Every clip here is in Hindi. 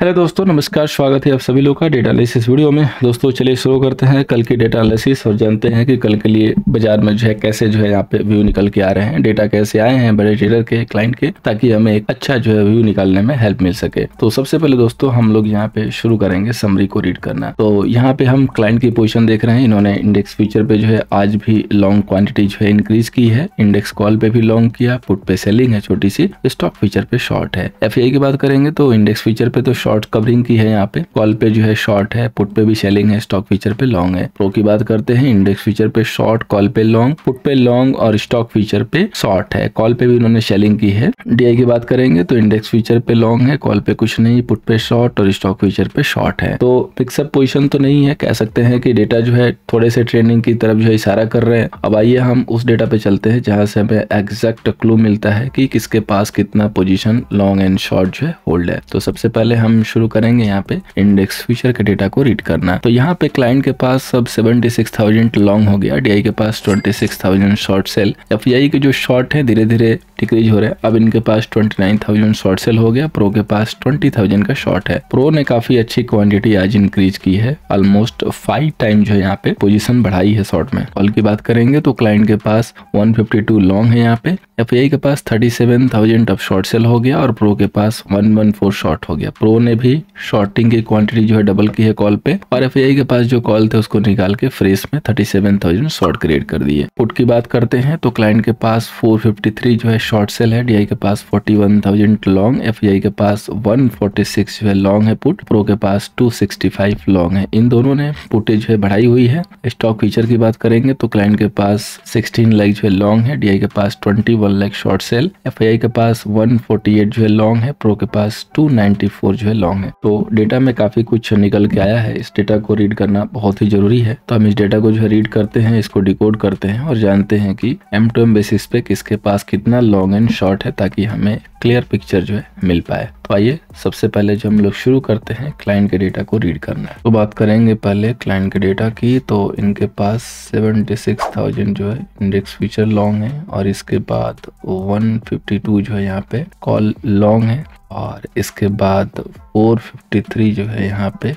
हेलो दोस्तों नमस्कार स्वागत है आप सभी लोग का डेटा एनालिसिस वीडियो में दोस्तों चलिए शुरू करते हैं कल की डेटा एनालिसिस और जानते हैं कि कल के लिए बाजार में जो है कैसे जो है यहाँ पे व्यू निकल के आ रहे हैं डेटा कैसे आए हैं बड़े ट्रेडर के क्लाइंट के ताकि हमें एक अच्छा जो है व्यू निकालने में हेल्प मिल सके तो सबसे पहले दोस्तों हम लोग यहाँ पे शुरू करेंगे समरी को रीड करना तो यहाँ पे हम क्लाइंट की पोजिशन देख रहे हैं इन्होंने इंडेक्स फ्यूचर पे जो है आज भी लॉन्ग क्वांटिटी जो है इंक्रीज की है इंडेक्स कॉल पे भी लॉन्ग किया फुट पे सेलिंग है छोटी सी स्टॉक फ्यूचर पे शॉर्ट है एफ की बात करेंगे तो इंडेक्स फ्यूचर पे तो शॉर्ट कवरिंग की है यहाँ पे कॉल पे जो है शॉर्ट है पुट पे भी सेलिंग है स्टॉक फीचर पे लॉन्ग है प्रो की बात करते हैं इंडेक्स फीचर पे शॉर्ट कॉल पे लॉन्ग पुट पे लॉन्ग और स्टॉक फीचर पे शॉर्ट है कॉल पे भी उन्होंने सेलिंग की है डीआई की बात करेंगे तो इंडेक्स फीचर पे लॉन्ग है कॉल पे कुछ नहीं पुट पे शॉर्ट और स्टॉक फीचर पे शॉर्ट है तो फिक्सअप पोजिशन तो नहीं है कह सकते हैं कि डेटा जो है थोड़े से ट्रेनिंग की तरफ जो है इशारा कर रहे हैं अब आइए हम उस डेटा पे चलते हैं जहां से हमें एग्जैक्ट क्लू मिलता है कि किसके पास कितना पोजीशन लॉन्ग एंड शॉर्ट जो है होल्ड है तो सबसे पहले हम हम शुरू करेंगे यहाँ पे इंडेक्स फ्यूचर के डेटा को रीड करना तो यहाँ पे क्लाइंट के पास अब सेवेंटी सिक्स थाउजेंड लॉन्ग हो गया डी के पास twenty six thousand short sell F के जो शॉर्ट है धीरे धीरे डिक्रीज हो रहे हैं अब इनके पास twenty nine thousand short sell हो गया प्रो के पास ट्वेंटी थाउजेंड का शॉर्ट है प्रो ने काफी अच्छी क्वांटिटी आज इंक्रीज की है ऑलमोस्ट फाइव टाइम जो है यहाँ पे पोजीशन बढ़ाई है शॉर्ट में कॉल की बात करेंगे तो क्लाइंट के पास 152 लॉन्ग है यहाँ पे एफ के पास 37,000 अब शॉर्ट सेल हो गया और प्रो के पास 114 शॉर्ट हो गया प्रो लोगों ने भी शॉर्टिंग की क्वांटिटी जो है डबल की है कॉल पे और एफ के पास जो कॉल थे उसको निकाल के फ्रेस में thirty seven thousand short create कर दिए पुट की बात करते हैं तो क्लाइंट के पास फोर फिफ्टी थ्री जो है शॉर्ट सेल है डी के पास forty one thousand long F के पास वन फोर्टी सिक्स जो है लॉन्ग है पुट प्रो के पास टू सिक्सटी फाइव लॉन्ग है इन दोनों ने पुटे जो है बढ़ाई हुई है स्टॉक फीचर की बात करेंगे तो क्लाइंट के पास सिक्सटीन लाख जो है लॉन्ग है डी के पास twenty one short sell F के पास वन फोर्टी एट जो है लॉन्ग है प्रो के पास टू फोर जो जो है लॉन्ग है तो डेटा में काफी कुछ निकल के आया है इस डेटा को रीड करना बहुत ही जरूरी है तो हम इस डेटा को जो है रीड करते हैं इसको डिकोड करते हैं और जानते हैं कि एम टू एम बेसिस पे किसके पास कितना लॉन्ग एंड शॉर्ट है ताकि हमें क्लियर पिक्चर जो है मिल पाए तो आइए सबसे पहले जो हम लोग शुरू करते हैं क्लाइंट के डेटा को रीड करना है तो बात करेंगे पहले क्लाइंट के डेटा की तो इनके पास 76,000 जो है इंडेक्स फीचर लॉन्ग है और इसके बाद 152 जो है यहाँ पे कॉल लॉन्ग है और इसके बाद 453 जो है यहाँ पे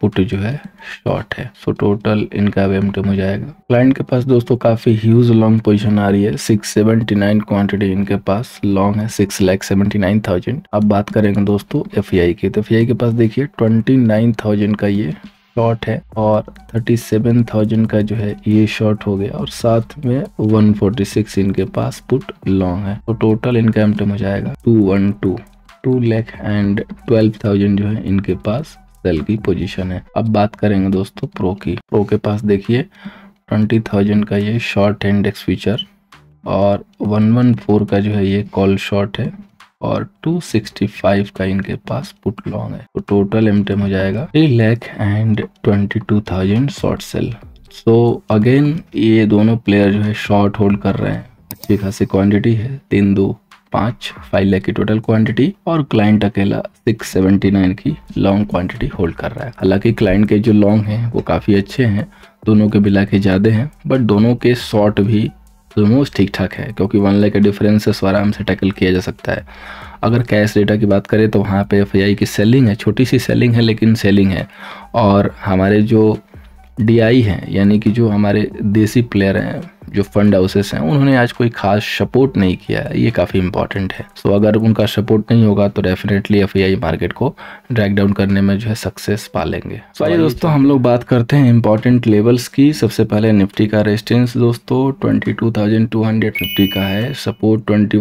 पुट जो है शॉर्ट है सो टोटल इनका वेमटम हो जाएगा क्लाइंट के पास दोस्तों काफ़ी ह्यूज लॉन्ग पोजीशन आ रही है 679 क्वांटिटी इनके पास लॉन्ग है six lakh seventy nine thousand अब बात करेंगे दोस्तों एफ की तो एफ के पास देखिए ट्वेंटी का ये शॉर्ट है और 37,000 का जो है ये शॉर्ट हो गया और साथ में 146 इनके पास पुट लॉन्ग है तो टोटल इनका एमटम हो जाएगा 212 two lakh and twelve thousand जो है इनके पास सेल की पोजीशन है अब बात करेंगे दोस्तों प्रो की प्रो के पास देखिए ट्वेंटी थाउजेंड का ये शॉर्ट इंडेक्स फीचर और वन वन फोर का जो है ये कॉल शॉर्ट है और टू सिक्सटी फाइव का इनके पास पुट लॉन्ग है तो टोटल एम हो जाएगा three lakh and twenty two thousand short sell so again ये दोनों प्लेयर जो है शॉर्ट होल्ड कर रहे हैं अच्छी खासी क्वांटिटी है तीन दो पाँच फाइव लैख की टोटल क्वांटिटी और क्लाइंट अकेला सिक्स सेवेंटी नाइन की लॉन्ग क्वांटिटी होल्ड कर रहा है हालांकि क्लाइंट के जो लॉन्ग हैं वो काफ़ी अच्छे हैं दोनों के मिला के ज़्यादा हैं बट दोनों के शॉर्ट भी ऑलमोस्ट ठीक ठाक है क्योंकि वन लैख के डिफरेंसेस आराम से टैकल किया जा सकता है अगर कैश डेटा की बात करें तो वहाँ पे एफ की सेलिंग है छोटी सी सेलिंग है लेकिन सेलिंग है और हमारे जो डी आई हैं यानी कि जो हमारे देसी प्लेयर हैं जो फंड हाउसेस हैं उन्होंने आज कोई खास सपोर्ट नहीं किया है ये काफ़ी इंपॉर्टेंट है सो अगर उनका सपोर्ट नहीं होगा तो डेफिनेटली एफ मार्केट को ड्रैक डाउन करने में जो है सक्सेस पा लेंगे सो so, आइए दोस्तों हम लोग बात करते हैं इंपॉर्टेंट लेवल्स की सबसे पहले निफ्टी का रेजिस्टेंस दोस्तों ट्वेंटी का है सपोर्ट ट्वेंटी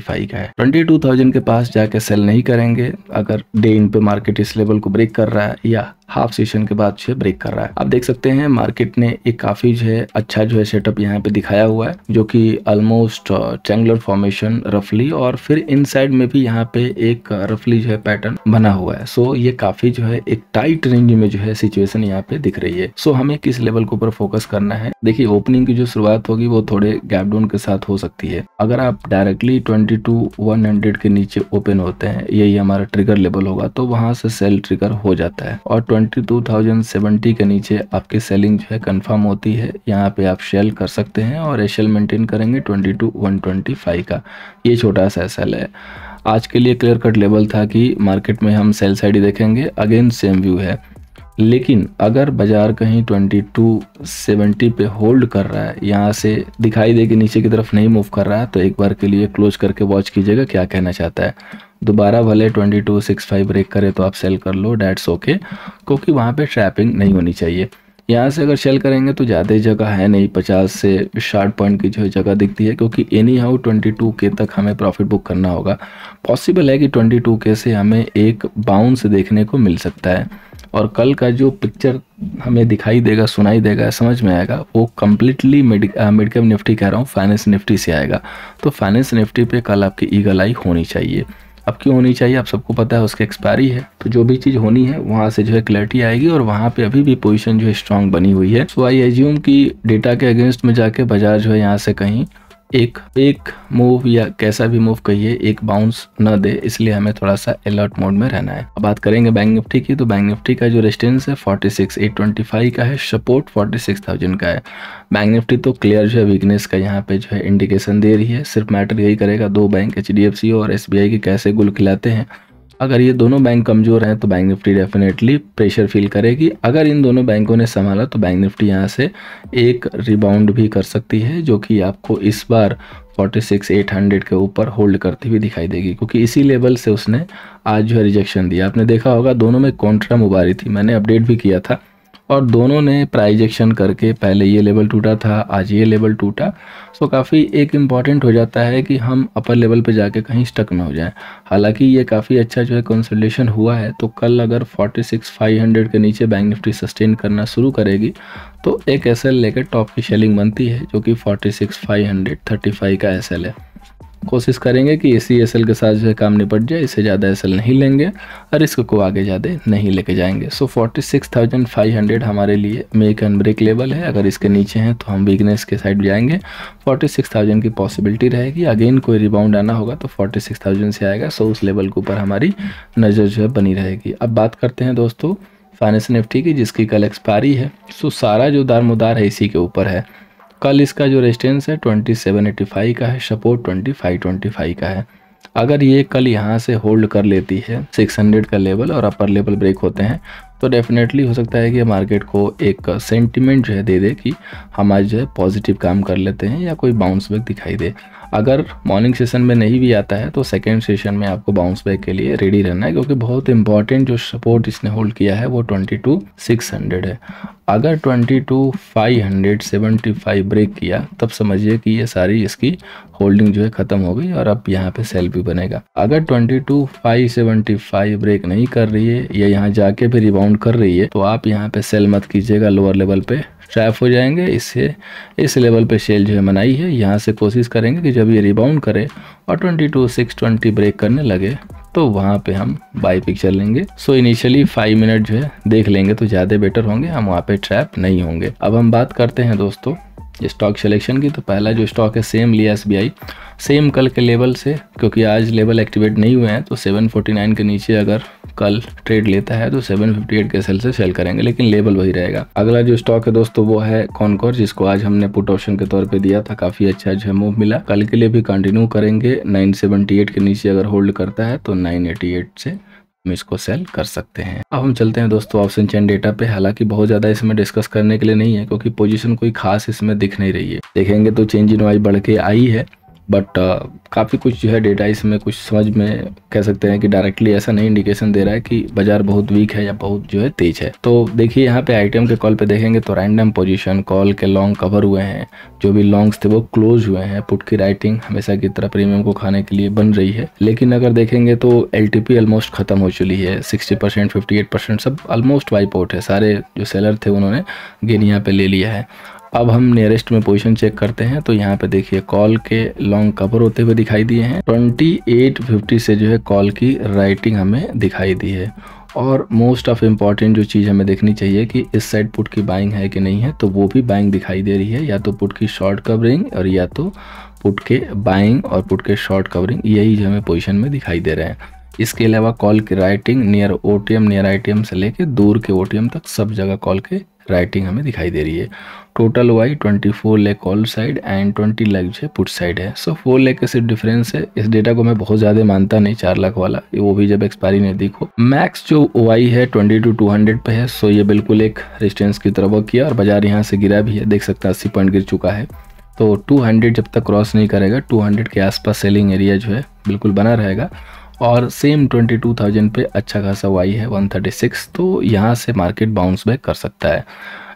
का है ट्वेंटी के पास जाके सेल नहीं करेंगे अगर डे इन पे मार्केट इस लेवल को ब्रेक कर रहा है या हाफ सेशन के बाद जो ब्रेक कर रहा है आप देख सकते हैं मार्केट ने एक काफ़ी जो है अच्छा जो है सेटअप यहाँ पे दिखाया हुआ है जो कि ऑलमोस्ट ट्रेंगुलर फॉर्मेशन रफली और फिर इनसाइड में भी यहाँ पे एक रफली uh, जो है पैटर्न बना हुआ है सो ये काफी जो है एक टाइट रेंज में जो है सिचुएशन यहाँ पे दिख रही है सो हमें किस लेवल के ऊपर फोकस करना है देखिए ओपनिंग की जो शुरुआत होगी वो थोड़े गैप डाउन के साथ हो सकती है अगर आप directly twenty two one hundred के नीचे ओपन होते हैं यही हमारा ट्रिगर लेवल होगा तो वहां से सेल ट्रिगर हो जाता है और ट्वेंटी टू थाउजेंड सेवेंटी के नीचे आपकी सेलिंग जो है कंफर्म होती है यहाँ पे आप सेल कर सकते हैं और एस मेंटेन करेंगे twenty two one twenty five का ये छोटा सा एस है आज के लिए क्लियर कट लेवल था कि मार्केट में हम सेल साइड ही देखेंगे अगेन सेम व्यू है लेकिन अगर बाज़ार कहीं 2270 पे होल्ड कर रहा है यहाँ से दिखाई दे कि नीचे की तरफ नहीं मूव कर रहा है तो एक बार के लिए क्लोज करके वॉच कीजिएगा क्या कहना चाहता है दोबारा भले 2265 ब्रेक करे तो आप सेल कर लो डैट्स ओके क्योंकि वहाँ पे ट्रैपिंग नहीं होनी चाहिए यहाँ से अगर शेल करेंगे तो ज़्यादा ही जगह है नहीं पचास से शार्ट पॉइंट की जो है जगह दिखती है क्योंकि एनी हाउ ट्वेंटी टू के तक हमें प्रॉफिट बुक करना होगा पॉसिबल है कि ट्वेंटी टू के से हमें एक बाउंस देखने को मिल सकता है और कल का जो पिक्चर हमें दिखाई देगा सुनाई देगा समझ में आएगा वो completely mid mid cap Nifty कह रहा हूँ फाइनेंस निफ्टी से आएगा तो फाइनेंस निफ्टी पर कल आपकी ईगल आई होनी चाहिए अब क्यों होनी चाहिए आप सबको पता है उसकी एक्सपायरी है तो जो भी चीज़ होनी है वहां से जो है क्लैरिटी आएगी और वहां पे अभी भी पोजीशन जो है स्ट्रांग बनी हुई है सो आई एज्यूम की डेटा के अगेंस्ट में जाके बाजार जो है यहाँ से कहीं एक एक मूव या कैसा भी मूव कहिए एक बाउंस न दे इसलिए हमें थोड़ा सा अलर्ट मोड में रहना है अब बात करेंगे बैंक निफ्टी की तो बैंक निफ्टी का जो रेस्टेंस है 46,825 का है सपोर्ट 46,000 का है बैंक निफ्टी तो क्लियर जो है वीकनेस का यहाँ पे जो है इंडिकेशन दे रही है सिर्फ मैटर यही करेगा दो बैंक एच और एस की कैसे गुल खिलाते हैं अगर ये दोनों बैंक कमज़ोर हैं तो bank Nifty definitely pressure feel करेगी अगर इन दोनों बैंकों ने संभाला तो बैंक निफ्टी यहाँ से एक रिबाउंड भी कर सकती है जो कि आपको इस बार 46,800 के ऊपर होल्ड करती हुई दिखाई देगी क्योंकि इसी लेवल से उसने आज जो है रिजेक्शन दिया आपने देखा होगा दोनों में कॉन्ट्रा मुबारी थी मैंने अपडेट भी किया था और दोनों ने प्राइजेक्शन करके पहले ये लेवल टूटा था आज ये लेवल टूटा सो काफ़ी एक इम्पॉर्टेंट हो जाता है कि हम अपर लेवल पे जाके कहीं स्टक ना हो जाएं हालांकि ये काफ़ी अच्छा जो है कंसल्टेशन हुआ है तो कल अगर 46,500 के नीचे बैंक निफ्टी सस्टेन करना शुरू करेगी तो एक एस लेकर टॉप की शेलिंग बनती है जो कि फ़ोर्टी सिक्स का एस है कोशिश करेंगे कि इसी एस के साथ जो है काम निपट जाए इससे ज़्यादा एस नहीं लेंगे और इसको को आगे ज़्यादा नहीं लेके जाएंगे so so, six thousand five hundred हमारे लिए मेक एंड ब्रेक लेवल है अगर इसके नीचे हैं तो हम वीकनेस के साइड जाएंगे फोर्टी सिक्स थाउजेंड की पॉसिबिलिटी रहेगी अगेन कोई रिबाउंड आना होगा तो फोर्टी सिक्स थाउजेंड से आएगा सो उस लेवल के ऊपर हमारी नज़र जो है बनी रहेगी अब बात करते हैं दोस्तों फाइनेंस निफ्टी की जिसकी कल एक्सपायरी है सो सारा जो दार है इसी के ऊपर है कल इसका जो रेजिस्टेंस है ट्वेंटी सेवन एटी फाइव का है support twenty five twenty five का है अगर ये कल यहाँ से होल्ड कर लेती है सिक्स हंड्रेड का लेवल और अपर लेवल ब्रेक होते हैं तो डेफिनेटली हो सकता है कि मार्केट को एक सेंटिमेंट जो है दे दे कि हम आज जो है पॉजिटिव काम कर लेते हैं या कोई बाउंस बैक दिखाई दे अगर मॉर्निंग सेशन में नहीं भी आता है तो सेकेंड सेशन में आपको बाउंस बैक के लिए रेडी रहना है क्योंकि बहुत इंपॉर्टेंट जो सपोर्ट इसने होल्ड किया है वो ट्वेंटी टू सिक्स हंड्रेड है अगर twenty two five hundred seventy five break किया तब समझिए कि ये सारी इसकी होल्डिंग जो है ख़त्म हो गई और अब यहाँ पे सेल भी बनेगा अगर twenty two five seventy five break नहीं कर रही है या यहाँ जाके भी रिबाउंड बाउंड कर रही है तो आप यहाँ पे सेल मत कीजिएगा लोअर लेवल पे ट्रैप हो जाएंगे इससे इस लेवल पे सेल जो है मनाई है यहाँ से कोशिश करेंगे कि जब ये रिबाउंड करे और 22 620 ब्रेक करने लगे तो वहाँ पे हम बाई पिक्चर लेंगे सो इनिशियली फाइव मिनट जो है देख लेंगे तो ज़्यादा बेटर होंगे हम वहाँ पे ट्रैप नहीं होंगे अब हम बात करते हैं दोस्तों स्टॉक सिलेक्शन की तो पहला जो स्टॉक है सेम लिया एस सेम कल के लेवल से क्योंकि आज लेवल एक्टिवेट नहीं हुए हैं तो 749 के नीचे अगर कल ट्रेड लेता है तो 758 के सेल से सेल करेंगे लेकिन लेवल वही रहेगा अगला जो स्टॉक है दोस्तों वो है कॉनकॉर जिसको आज हमने पुट ऑप्शन के तौर पे दिया था काफी अच्छा जो है मूव मिला कल के लिए भी कंटिन्यू करेंगे 978 के नीचे अगर होल्ड करता है तो 988 से हम इसको सेल कर सकते हैं अब हम चलते हैं दोस्तों ऑप्शन चैन डेटा पे हालांकि बहुत ज़्यादा इसमें डिस्कस करने के लिए नहीं है क्योंकि पोजिशन कोई खास इसमें दिख नहीं रही है देखेंगे तो चेंज इन वाइज बढ़ के आई है बट uh, काफ़ी कुछ जो है डेटा इसमें कुछ समझ में कह सकते हैं कि डायरेक्टली ऐसा नहीं इंडिकेशन दे रहा है कि बाजार बहुत वीक है या बहुत जो है तेज है तो देखिए यहाँ पे आइटम के कॉल पे देखेंगे तो रैंडम पोजीशन कॉल के लॉन्ग कवर हुए हैं जो भी लॉन्ग्स थे वो क्लोज हुए हैं पुट की राइटिंग हमेशा की तरह प्रीमियम को खाने के लिए बन रही है लेकिन अगर देखेंगे तो एल ऑलमोस्ट खत्म हो चुकी है सिक्सटी परसेंट सब ऑलमोस्ट वाइप आउट है सारे जो सेलर थे उन्होंने गेन यहाँ पे ले लिया है अब हम नियरेस्ट में पोजीशन चेक करते हैं तो यहाँ पे देखिए कॉल के लॉन्ग कवर होते हुए दिखाई दिए हैं 2850 से जो है कॉल की राइटिंग हमें दिखाई दी है और मोस्ट ऑफ इम्पॉर्टेंट जो चीज़ हमें देखनी चाहिए कि इस साइड पुट की बाइंग है कि नहीं है तो वो भी बाइंग दिखाई दे रही है या तो पुट की शॉर्ट कवरिंग और या तो पुट के बाइंग और पुट के शॉर्ट कवरिंग यही जो हमें पोजिशन में दिखाई दे रहे हैं इसके अलावा कॉल की writing near O T M near I T M से लेके दूर के ओ टी एम तक सब जगह कॉल के राइटिंग हमें दिखाई दे रही है टोटल वाई twenty four lakh all side and twenty lakh जो है पुट साइड है सो फोर लेक का सिर्फ डिफरेंस है इस डेटा को मैं बहुत ज़्यादा मानता नहीं चार लाख वाला वो भी जब एक्सपायरी नहीं देखो मैक्स जो वाई है ट्वेंटी टू टू हंड्रेड पे है सो ये बिल्कुल एक रेजिस्टेंस की तरफ किया और बाजार यहाँ से गिरा भी है देख सकते हैं अस्सी पॉइंट गिर चुका है तो 200 जब तक क्रॉस नहीं करेगा 200 के आसपास सेलिंग एरिया जो है बिल्कुल बना रहेगा और सेम 22,000 पे अच्छा खासा वाई है 136 तो यहाँ से मार्केट बाउंस बैक कर सकता है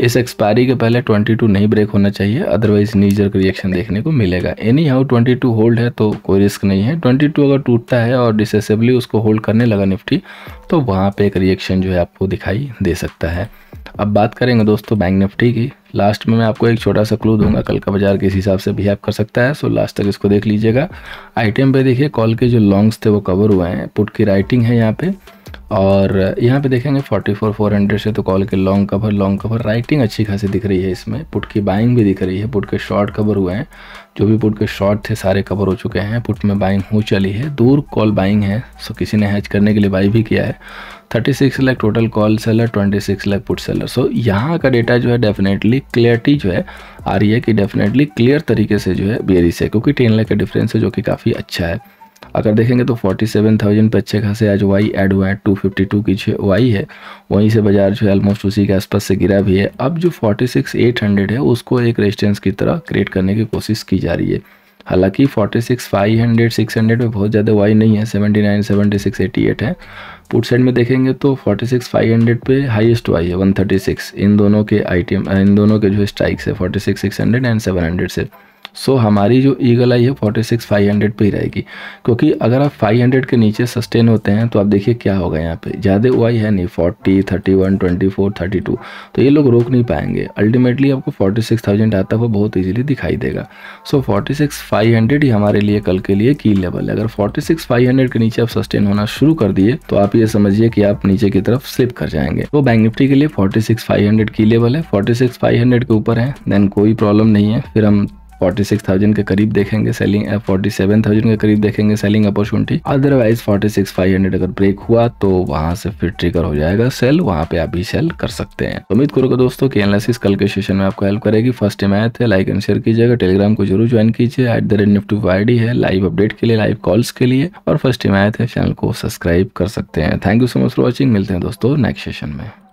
इस एक्सपायरी के पहले 22 नहीं ब्रेक होना चाहिए अदरवाइज नीजर का रिएक्शन देखने को मिलेगा एनी हाउ ट्वेंटी होल्ड है तो कोई रिस्क नहीं है 22 अगर टूटता है और डिसेसिवली उसको होल्ड करने लगा निफ्टी तो वहाँ पे एक रिएक्शन जो है आपको दिखाई दे सकता है अब बात करेंगे दोस्तों बैंक निफ्टी की लास्ट में मैं आपको एक छोटा सा क्लू दूंगा कल का बाजार किस हिसाब से बिहेव कर सकता है सो लास्ट तक इसको देख लीजिएगा आइटम पे देखिए कॉल के जो लॉन्ग्स थे वो कवर हुए हैं पुट की राइटिंग है यहाँ पे और यहाँ पे देखेंगे 44 400 से तो कॉल के long cover long cover writing अच्छी खासी दिख रही है इसमें पुट की बाइंग भी दिख रही है पुट के शॉर्ट कवर हुए हैं जो भी पुट के शॉर्ट थे सारे कवर हो चुके हैं पुट में बाइंग हो चली है दूर कॉल बाइंग है सो किसी ने हैच करने के लिए बाई भी किया है 36 lakh total call seller 26 lakh put seller so यहाँ का डेटा जो है डेफिनेटली क्लियरिटी जो है आ रही है कि डेफिनेटली क्लियर तरीके से जो है बी से क्योंकि टेन लाख का डिफरेंस है जो कि काफ़ी अच्छा है अगर देखेंगे तो फोर्टी सेवन थाउजेंड पर अच्छे खासे आज वाई एड हुआ है टू फिफ्टी टू की जो वाई है वहीं से बाजार जो है ऑलमोस्ट उसी के आसपास से गिरा भी है अब जो फोर्टी सिक्स एट हंड्रेड है उसको एक रेजिस्टेंस की तरह क्रिएट करने की कोशिश की जा रही है हालांकि हंड्रेड सिक्स 600 में बहुत ज़्यादा वाई नहीं है 79, 76, 88 है पुट साइड में देखेंगे तो फाइव हंड्रेड पे हाईएस्ट वाई है 136 इन दोनों के आइटम इन दोनों के जो स्ट्राइक्स है सिक्स हंड्रेड एंड हंड्रेड से सो हमारी जो ईगल आई है फोर्टी सिक्स फाइव हंड्रेड पर ही रहेगी क्योंकि अगर आप फाइव हंड्रेड के नीचे सस्टेन होते हैं तो आप देखिए क्या होगा यहाँ पे ज़्यादा वाई है नहीं forty thirty one twenty four thirty two तो ये लोग रोक नहीं पाएंगे अल्टीमेटली आपको फोर्टी सिक्स थाउजेंड आता हुआ बहुत ईजिली दिखाई देगा so forty six five hundred ही हमारे लिए कल के लिए की लेवल है अगर फोर्टी सिक्स फाइव हंड्रेड के नीचे आप सस्टेन होना शुरू कर दिए तो आप ये समझिए कि आप नीचे की तरफ स्लिप कर जाएंगे तो बैंक निफ्टी के लिए फोर्टी सिक्स फाइव हंड्रेड की लेवल है फोर्टी सिक्स फाइव हंड्रेड के ऊपर है देन कोई प्रॉब्लम नहीं है फिर हम फोर्टी सिक्स थाउजेंड के करीब देखेंगे सेलिंग फोर्टी सेवन थाउजेंड के करीब देखेंगे selling opportunity otherwise forty six five hundred अगर ब्रेक हुआ तो वहां से फिर ट्रिगर हो जाएगा सेल वहां पे आप भी सेल कर सकते हैं उम्मीद करोगे दोस्तों की एनालिसिस कल के सेशन में आपको हेल्प करेगी फर्स्ट टाइम आए थे लाइक एंड शेयर कीजिएगा टेलीग्राम को जरूर ज्वाइन कीजिए एट द रेट निफ्टी आई है लाइव अपडेट के लिए लाइव कॉल्स के लिए और फर्स्ट टाइम आए थे चैनल को सब्सक्राइब कर सकते हैं thank you so much for watching मिलते हैं दोस्तों नेक्स्ट सेशन में